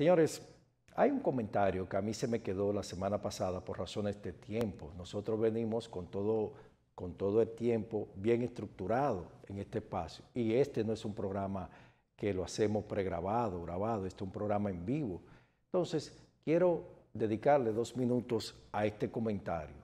Señores, hay un comentario que a mí se me quedó la semana pasada por razones de tiempo. Nosotros venimos con todo, el tiempo bien estructurado en este espacio y este no es un programa que lo hacemos pregrabado, grabado, este es un programa en vivo. Entonces, quiero dedicarle dos minutos a este comentario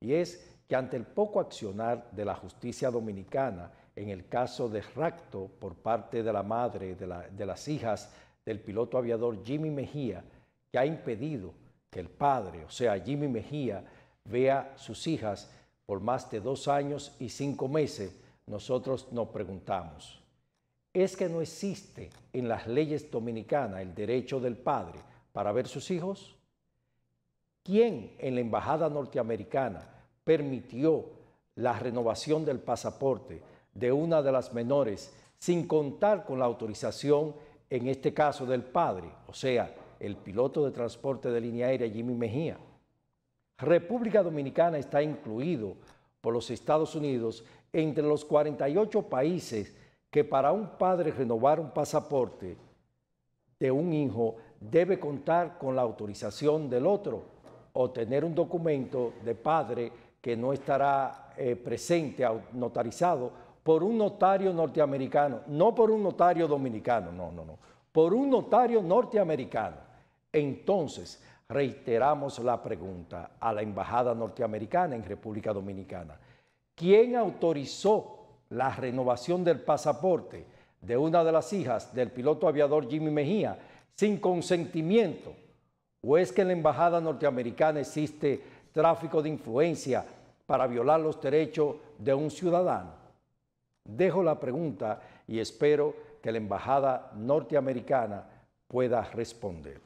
y es que ante el poco accionar de la justicia dominicana en el caso de Racto por parte de la madre de las hijas del piloto aviador Jimmy Mejía, que ha impedido que el padre, o sea, Jimmy Mejía, vea sus hijas por más de dos años y cinco meses, nosotros nos preguntamos, ¿es que no existe en las leyes dominicanas el derecho del padre para ver sus hijos? ¿Quién en la Embajada norteamericana permitió la renovación del pasaporte de una de las menores sin contar con la autorización en este caso del padre, o sea, el piloto de transporte de línea aérea Jimmy Mejía. República Dominicana está incluido por los Estados Unidos entre los 48 países que para un padre renovar un pasaporte de un hijo debe contar con la autorización del otro o tener un documento de padre que no estará eh, presente, notarizado por un notario norteamericano, no por un notario dominicano, no, no, no, por un notario norteamericano. Entonces, reiteramos la pregunta a la Embajada norteamericana en República Dominicana. ¿Quién autorizó la renovación del pasaporte de una de las hijas del piloto aviador Jimmy Mejía sin consentimiento? ¿O es que en la Embajada norteamericana existe tráfico de influencia para violar los derechos de un ciudadano? Dejo la pregunta y espero que la Embajada norteamericana pueda responder.